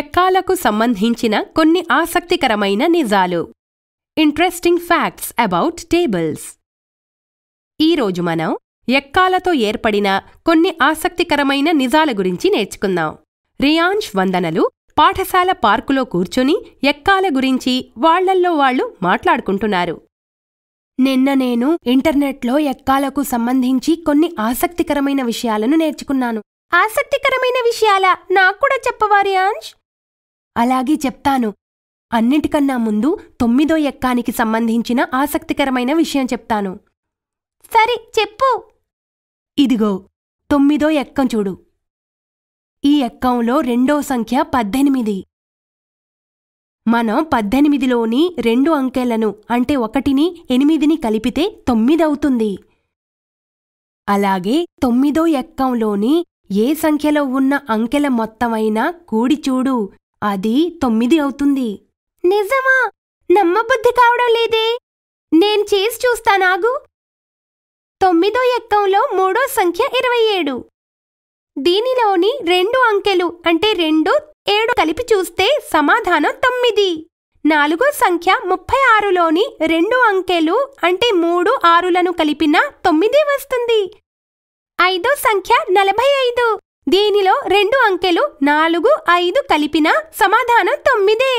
ఎక్కాలకు సంబంధించిన కొన్ని ఆసక్తికరమైన నిజాలు ఇంట్రెస్టింగ్ ఫ్యాక్ట్స్ అబౌట్ టేబుల్స్ ఈరోజు మనం ఎక్కాలతో ఏర్పడిన కొన్ని ఆసక్తికరమైన నిజాల గురించి నేర్చుకుందాం రియాంష్ వందనలు పాఠశాల పార్కులో కూర్చొని ఎక్కాల గురించి వాళ్లల్లో వాళ్లు మాట్లాడుకుంటున్నారు నిన్న నేను ఇంటర్నెట్లో ఎక్కాలకు సంబంధించి కొన్ని ఆసక్తికరమైన విషయాలను నేర్చుకున్నాను ఆసక్తికరమైన విషయాల నాకు కూడా చెప్పవా రియాంష్ అలాగే చెప్తాను అన్నిటికన్నా ముందు తొమ్మిదో ఎక్కానికి సంబంధించిన ఆసక్తికరమైన విషయం చెప్తాను సరే చెప్పు ఇదిగో తొమ్మిదో ఎక్కం చూడు ఈ ఎక్కంలో రెండో సంఖ్య పద్దెనిమిది మనం పద్దెనిమిదిలోని రెండు అంకెలను అంటే ఒకటిని ఎనిమిదిని కలిపితే తొమ్మిదవుతుంది అలాగే తొమ్మిదో ఎక్కంలోని ఏ సంఖ్యలో ఉన్న అంకెల మొత్తమైనా కూడిచూడు అది తొమ్మిది అవుతుంది నిజమా నమ్మబుద్ధి కావడం లేదే నేను చేసి చూస్తానాగు తొమ్మిదో ఎక్కంలో మూడో సంఖ్య ఇరవై ఏడు దీనిలోని రెండు అంకెలు అంటే రెండు ఏడు కలిపి చూస్తే సమాధానం తొమ్మిది నాలుగో సంఖ్య ముప్పై ఆరులోని రెండు అంకెలు అంటే మూడు ఆరులను కలిపిన తొమ్మిది వస్తుంది ఐదో సంఖ్య నలభై ఐదు దీనిలో రెండు అంకెలు నాలుగు ఐదు కలిపిన సమాధానం తొమ్మిదే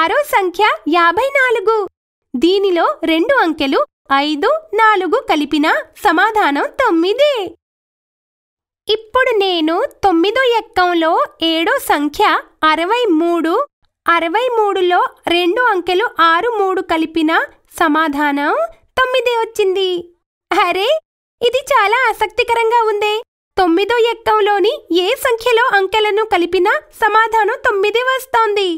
ఆరో సంఖ్య యాభై నాలుగు దీనిలో రెండు అంకెలు ఐదు నాలుగు కలిపిన సమాధానం తొమ్మిది ఇప్పుడు నేను తొమ్మిదో ఎక్కంలో ఏడో సంఖ్య అరవై మూడు అరవై మూడులో రెండు అంకెలు ఆరు మూడు కలిపిన సమాధానం తొమ్మిది వచ్చింది అరే ఇది చాలా ఆసక్తికరంగా ఉందే తొమ్మిదో ఎక్కంలోని ఏ సంఖ్యలో అంకెలను కలిపినా సమాధానం తొమ్మిది వస్తోంది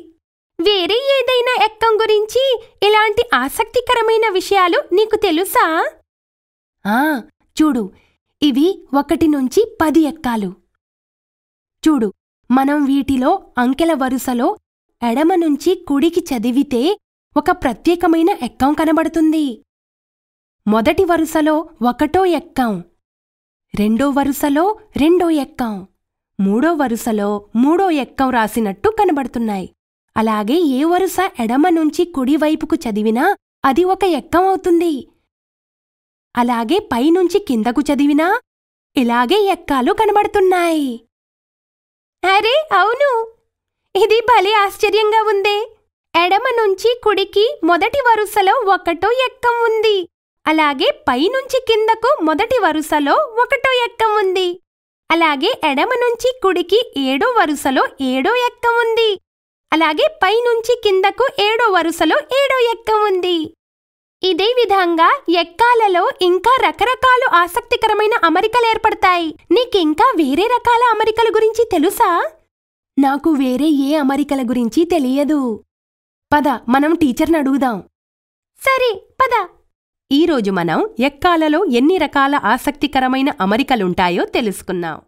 వేరే ఏదైనా ఎక్కం గురించి ఇలాంటి ఆసక్తికరమైన విషయాలు నీకు తెలుసా ఆ చూడు ఇవి ఒకటి నుంచి పది ఎక్కాలు చూడు మనం వీటిలో అంకెల వరుసలో ఎడమ నుంచి కుడికి చదివితే ఒక ప్రత్యేకమైన ఎక్కం కనబడుతుంది మొదటి వరుసలో ఒకటో ఎక్కం రెండో వరుసలో రెండో ఎక్కం మూడో వరుసలో మూడో ఎక్కం రాసినట్టు కనబడుతున్నాయి అలాగే ఏ వరుస ఎడమ నుంచి కుడివైపుకు చదివినా అది ఒక ఎక్కం అవుతుంది అలాగే పైనుంచి కిందకు చదివినా ఇలాగే ఎక్కాలు కనబడుతున్నాయి అరే అవును ఇది భలే ఆశ్చర్యంగా ఉందే ఎడమ నుంచి కుడికి మొదటి వరుసలో ఒకటో ఎక్కం ఉంది అలాగే పైనుంచి కిందకు మొదటి వరుసలో ఒకటో ఎక్కం ఉంది అలాగే ఎడమ నుంచి కుడికి ఏడో వరుసలో ఏడో ఎక్కం ఉంది అలాగే పైనుంచి కిందకు ఏడో వరుసలో ఏడో ఎక్కం ఉంది ఇదే విధంగా ఎక్కాలలో ఇంకా రకరకాలు ఆసక్తికరమైన అమరికలు ఏర్పడతాయి నీకింకా వేరే రకాల అమరికల గురించి తెలుసా నాకు వేరే ఏ అమరికల గురించి తెలియదు పద మనం టీచర్ని అడుగుదాం సరే పద ఈరోజు మనం ఎక్కాలలో ఎన్ని రకాల ఆసక్తికరమైన అమరికలుంటాయో తెలుసుకున్నాం